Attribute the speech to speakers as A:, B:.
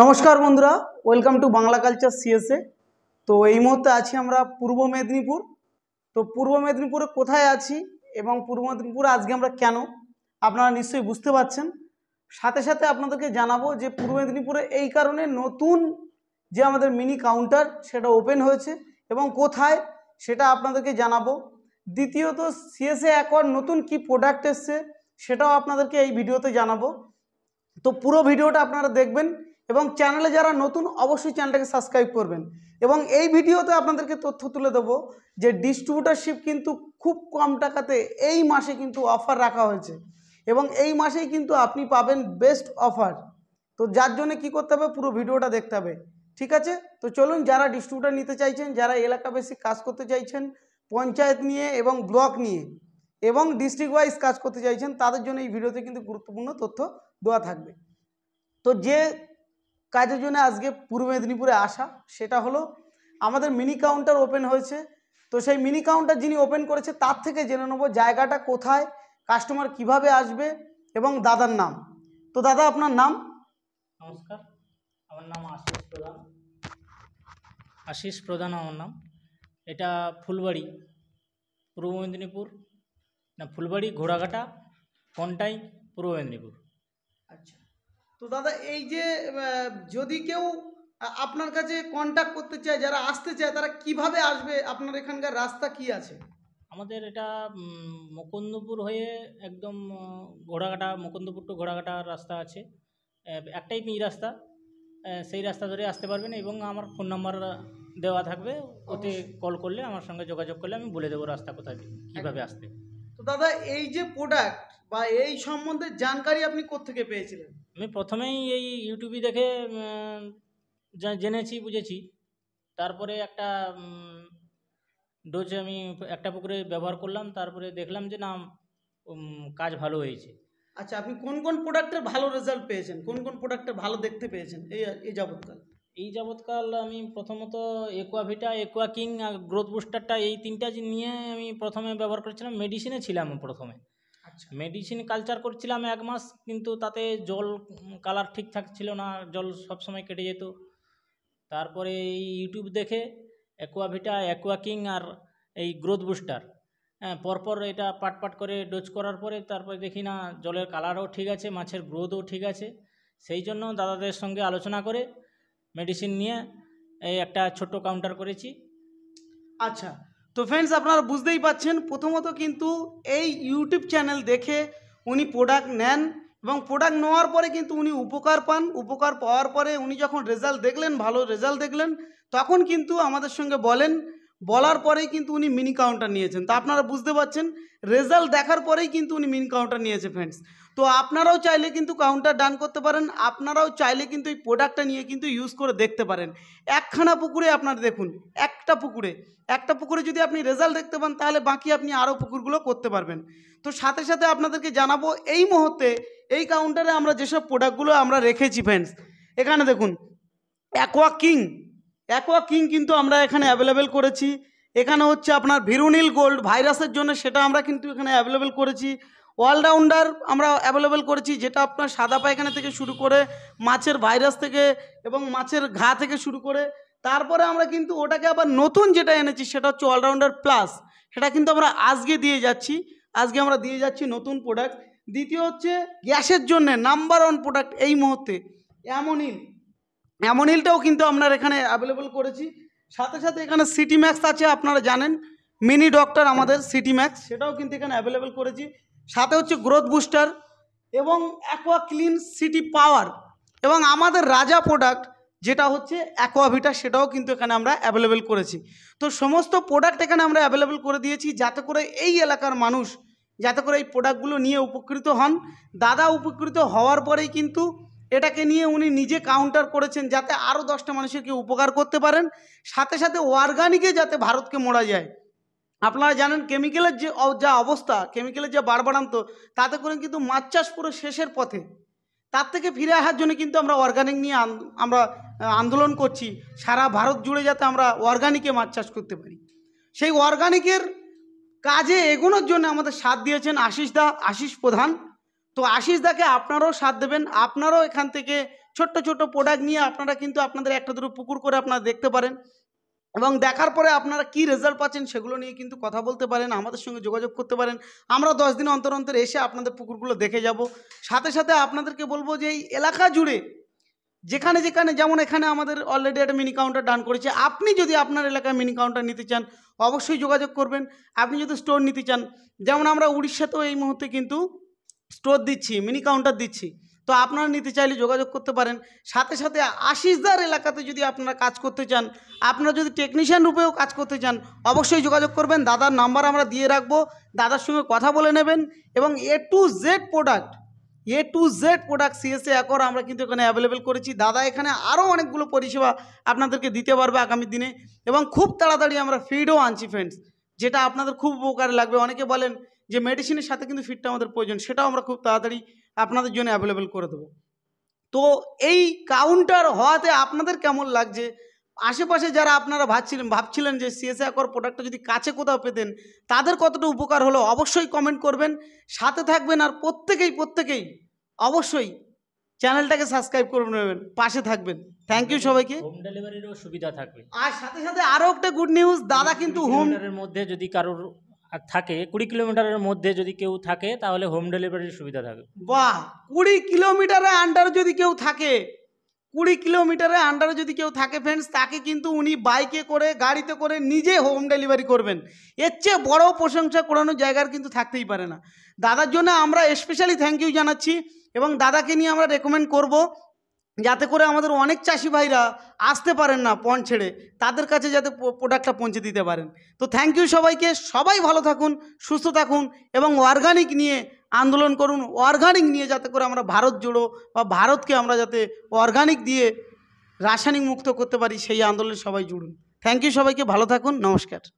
A: নমস্কার বন্ধুরা welcome to Bangla culture CSA তো এই মুহূর্তে আছি আমরা পূর্ব মেদিনীপুর তো পূর্ব মেদিনীপুরে কোথায় আছি এবং পূর্ব মেদিনীপুরে আজকে আমরা কেন আপনারা নিশ্চয়ই বুঝতে পারছেন সাথে সাথে আপনাদেরকে জানাবো যে পূর্ব মেদিনীপুরে এই কারণে নতুন যে আমাদের মিনি কাউন্টার সেটা ওপেন হয়েছে এবং কোথায় সেটা আপনাদেরকে জানাবো দ্বিতীয়ত সিএসএ একবার নতুন কি প্রোডাক্ট এসছে সেটাও আপনাদেরকে এই ভিডিওতে জানাবো তো পুরো ভিডিওটা আপনারা দেখবেন এবং চ্যানেলে যারা নতুন অবশ্যই চ্যানেলটাকে সাবস্ক্রাইব করবেন এবং এই ভিডিওতে আপনাদেরকে তথ্য তুলে দেব যে ডিস্ট্রিবিউটারশিপ কিন্তু খুব কম টাকাতে এই মাসে কিন্তু অফার রাখা হয়েছে এবং এই মাসেই কিন্তু আপনি পাবেন বেস্ট অফার তো যার জন্য কি করতে হবে পুরো ভিডিওটা দেখতে হবে ঠিক আছে তো চলুন যারা ডিস্ট্রিবিউটার নিতে চাইছেন যারা এলাকা বেশি কাজ করতে চাইছেন পঞ্চায়েত নিয়ে এবং ব্লক নিয়ে এবং ডিস্ট্রিক্ট ওয়াইজ কাজ করতে চাইছেন তাদের জন্য এই ভিডিওতে কিন্তু গুরুত্বপূর্ণ তথ্য দেওয়া থাকবে তো যে কাজের জন্য আজকে পূর্ব মেদিনীপুরে আসা সেটা হলো আমাদের মিনি কাউন্টার ওপেন হয়েছে তো সেই মিনি কাউন্টার যিনি ওপেন করেছে তার থেকে জেনে নেবো জায়গাটা কোথায় কাস্টমার কিভাবে আসবে এবং দাদার নাম তো দাদা আপনার নাম
B: নমস্কার আমার নাম আশিস প্রধান আশিস প্রধান আমার নাম এটা ফুলবাড়ি পূর্ব মেদিনীপুর না ফুলবাড়ি ঘোড়াঘাটা কন্টাই পূর্ব মেদিনীপুর
A: আচ্ছা তো দাদা এই যে যদি কেউ আপনার কাছে কন্ট্যাক্ট করতে চায় যারা আসতে চায় তারা কিভাবে আসবে আপনার এখানকার রাস্তা কি আছে
B: আমাদের এটা মুকুন্দপুর হয়ে একদম ঘোড়াঘাটা মুকুন্দপুর টু ঘোড়াঘাটা রাস্তা আছে একটাই পিঁচ রাস্তা সেই রাস্তা ধরে আসতে পারবেন এবং আমার ফোন নাম্বার দেওয়া থাকবে ওতে কল করলে আমার সঙ্গে যোগাযোগ করলে আমি বলে দেবো রাস্তা কোথায় কীভাবে আসতে তো দাদা এই যে
A: প্রোডাক্ট বা এই সম্বন্ধে জানকারি আপনি কোথেকে পেয়েছিলেন
B: আমি প্রথমেই এই ইউটিউবে দেখে জেনেছি বুঝেছি তারপরে একটা ডোজ আমি একটা পুকুরে ব্যবহার করলাম তারপরে দেখলাম যে না কাজ ভালো হয়েছে আচ্ছা আপনি কোন কোন প্রোডাক্টের ভালো রেজাল্ট পেয়েছেন কোন কোন প্রোডাক্টের ভালো দেখতে পেয়েছেন এই এই যাবৎকাল এই যাবৎকাল আমি প্রথমত একোয়াভিটা একোয়াকিং কিং আর গ্রোথ বুস্টারটা এই তিনটা নিয়ে আমি প্রথমে ব্যবহার করেছিলাম মেডিসিনে ছিলাম প্রথমে আচ্ছা মেডিসিন কালচার করছিলাম এক মাস কিন্তু তাতে জল কালার ঠিক থাকছিল না জল সবসময় কেটে যেত তারপরে এই ইউটিউব দেখে অ্যাকোয়াভিটা অ্যাকোয়াকিং আর এই গ্রোথ বুস্টার হ্যাঁ পরপর এটা পাট পাট করে ডোজ করার পরে তারপরে দেখি না জলের কালারও ঠিক আছে মাছের গ্রোথও ঠিক আছে সেই জন্য দাদাদের সঙ্গে আলোচনা করে মেডিসিন নিয়ে এই একটা ছোট্ট কাউন্টার করেছি
A: আচ্ছা তো ফ্রেন্ডস আপনারা বুঝতেই পাচ্ছেন প্রথমত কিন্তু এই ইউটিউব চ্যানেল দেখে উনি প্রোডাক্ট নেন এবং প্রোডাক্ট নেওয়ার পরে কিন্তু উনি উপকার পান উপকার পাওয়ার পরে উনি যখন রেজাল্ট দেখলেন ভালো রেজাল্ট দেখলেন তখন কিন্তু আমাদের সঙ্গে বলেন বলার পরেই কিন্তু উনি মিনি কাউন্টার নিয়েছেন তো আপনারা বুঝতে পারছেন রেজাল্ট দেখার পরেই কিন্তু উনি মিনি কাউন্টার নিয়েছে ফ্রেন্ডস তো আপনারাও চাইলে কিন্তু কাউন্টার ডান করতে পারেন আপনারাও চাইলে কিন্তু এই প্রোডাক্টটা নিয়ে কিন্তু ইউজ করে দেখতে পারেন একখানা পুকুরে আপনার দেখুন একটা পুকুরে একটা পুকুরে যদি আপনি রেজাল্ট দেখতে পান তাহলে বাকি আপনি আরও পুকুরগুলো করতে পারবেন তো সাথে সাথে আপনাদেরকে জানাবো এই মুহূর্তে এই কাউন্টারে আমরা যেসব প্রোডাক্টগুলো আমরা রেখেছি ফ্রেন্ডস এখানে দেখুন অ্যাকোয়া কিং অ্যাকোয়া কিং কিন্তু আমরা এখানে অ্যাভেলেবেল করেছি এখানে হচ্ছে আপনার ভিরুনিল গোল্ড ভাইরাসের জন্য সেটা আমরা কিন্তু এখানে অ্যাভেলেবেল করেছি অলরাউন্ডার আমরা অ্যাভেলেবেল করেছি যেটা আপনার সাদা পায়খানা থেকে শুরু করে মাছের ভাইরাস থেকে এবং মাছের ঘা থেকে শুরু করে তারপরে আমরা কিন্তু ওটাকে আবার নতুন যেটা এনেছি সেটা হচ্ছে অলরাউন্ডার প্লাস সেটা কিন্তু আমরা আজকে দিয়ে যাচ্ছি আজকে আমরা দিয়ে যাচ্ছি নতুন প্রোডাক্ট দ্বিতীয় হচ্ছে গ্যাসের জন্য নাম্বার ওয়ান প্রোডাক্ট এই মুহূর্তে অ্যামোনিল অ্যামোনিলটাও কিন্তু আমরা এখানে অ্যাভেলেবল করেছি সাথে সাথে এখানে সিটি ম্যাক্স আছে আপনারা জানেন মিনি ডক্টর আমাদের সিটি ম্যাক্স সেটাও কিন্তু এখানে অ্যাভেলেবল করেছি সাথে হচ্ছে গ্রোথ বুস্টার এবং অ্যাকোয়া ক্লিন সিটি পাওয়ার এবং আমাদের রাজা প্রোডাক্ট যেটা হচ্ছে অ্যাকোয়াভিটা সেটাও কিন্তু এখানে আমরা অ্যাভেলেবেল করেছি তো সমস্ত প্রোডাক্ট এখানে আমরা অ্যাভেলেবেল করে দিয়েছি যাতে করে এই এলাকার মানুষ যাতে করে এই প্রোডাক্টগুলো নিয়ে উপকৃত হন দাদা উপকৃত হওয়ার পরেই কিন্তু এটাকে নিয়ে উনি নিজে কাউন্টার করেছেন যাতে আরও দশটা মানুষকে উপকার করতে পারেন সাথে সাথে অর্গানিকে যাতে ভারতকে মোড়া যায় আপনারা জানেন কেমিক্যালের যে যা অবস্থা কেমিক্যালের যা বাড়বাড়ান্ত তাতে করে কিন্তু মাছ চাষ পুরো শেষের পথে তার থেকে ফিরে আসার জন্য কিন্তু আমরা অর্গানিক নিয়ে আমরা আন্দোলন করছি সারা ভারত জুড়ে যাতে আমরা অর্গানিকে মাছ চাষ করতে পারি সেই অর্গানিকের কাজে এগোনোর জন্য আমাদের সাথ দিয়েছেন আশিস দা আশিস প্রধান তো আশিস দাকে আপনারাও সাথ দেবেন আপনারাও এখান থেকে ছোট্ট ছোট প্রোডাক্ট নিয়ে আপনারা কিন্তু আপনাদের একটা দুটো পুকুর করে আপনারা দেখতে পারেন এবং দেখার পরে আপনারা কি রেজাল্ট পাচ্ছেন সেগুলো নিয়ে কিন্তু কথা বলতে পারেন আমাদের সঙ্গে যোগাযোগ করতে পারেন আমরা দশ দিন অন্তর অন্তর এসে আপনাদের পুকুরগুলো দেখে যাব সাথে সাথে আপনাদেরকে বলবো যে এই এলাকা জুড়ে যেখানে যেখানে যেমন এখানে আমাদের অলরেডি একটা মিনি কাউন্টার ডান করেছে আপনি যদি আপনার এলাকায় মিনি কাউন্টার নিতে চান অবশ্যই যোগাযোগ করবেন আপনি যদি স্টোর নিতে চান যেমন আমরা উড়িষ্যাতেও এই মুহূর্তে কিন্তু স্টোর দিচ্ছি মিনি কাউন্টার দিচ্ছি তো আপনারা নিতে চাইলে যোগাযোগ করতে পারেন সাথে সাথে আশিসদার এলাকাতে যদি আপনারা কাজ করতে চান আপনারা যদি টেকনিশিয়ান রূপেও কাজ করতে চান অবশ্যই যোগাযোগ করবেন দাদার নাম্বার আমরা দিয়ে রাখবো দাদার সঙ্গে কথা বলে নেবেন এবং A to Z product A to Z product CSA অ্যাকর আমরা কিন্তু এখানে অ্যাভেলেবেল করেছি দাদা এখানে আরও অনেকগুলো পরিষেবা আপনাদেরকে দিতে পারবে আগামী দিনে এবং খুব তাড়াতাড়ি আমরা ফিডও আনছি ফ্রেন্ডস যেটা আপনাদের খুব উপকারে লাগবে অনেকে বলেন যে মেডিসিনের সাথে কিন্তু ফিটটা আমাদের প্রয়োজন সেটাও আমরা খুব তাড়াতাড়ি আপনাদের জন্য অ্যাভেলেবেল করে দেবো তো এই কাউন্টার হওয়াতে আপনাদের কেমন লাগছে আশেপাশে যারা আপনারা ভাবছিলেন ভাবছিলেন যে সিএসএ প্রোডাক্টটা যদি কাছে কোথাও পেতেন তাদের কতটা উপকার হলো অবশ্যই কমেন্ট করবেন সাথে থাকবেন আর প্রত্যেকেই প্রত্যেকেই অবশ্যই চ্যানেলটাকে সাবস্ক্রাইব করে নেবেন পাশে
B: থাকবেন থ্যাংক ইউ সবাইকে হোম ডেলিভারিরও সুবিধা থাকবে
A: আর সাথে সাথে আরও একটা গুড নিউজ দাদা
B: কিন্তু হোম মধ্যে যদি কারোর থাকে কুড়ি কিলোমিটারের মধ্যে যদি কেউ থাকে তাহলে হোম ডেলিভারির সুবিধা থাকে
A: বাহ কুড়ি কিলোমিটারের আন্ডারে যদি কেউ থাকে কুড়ি কিলোমিটারের আন্ডারে যদি কেউ থাকে ফ্রেন্ডস তাকে কিন্তু উনি বাইকে করে গাড়িতে করে নিজে হোম ডেলিভারি করবেন এর চেয়ে বড়ো প্রশংসা করানোর জায়গার কিন্তু থাকতেই পারে না দাদার জন্য আমরা স্পেশালি থ্যাংক ইউ জানাচ্ছি এবং দাদাকে নিয়ে আমরা রেকমেন্ড করব যাতে করে আমাদের অনেক চাষি ভাইরা আসতে পারেন না পণ ছেড়ে তাদের কাছে যাতে প্রোডাক্টটা পৌঁছে দিতে পারেন তো থ্যাংক ইউ সবাইকে সবাই ভালো থাকুন সুস্থ থাকুন এবং অর্গানিক নিয়ে আন্দোলন করুন অর্গানিক নিয়ে যাতে করে আমরা ভারত জুড়ো বা ভারতকে আমরা যাতে অর্গানিক দিয়ে রাসায়নিক মুক্ত করতে পারি সেই আন্দোলনে সবাই জুড়ুন থ্যাংক ইউ সবাইকে ভালো থাকুন নমস্কার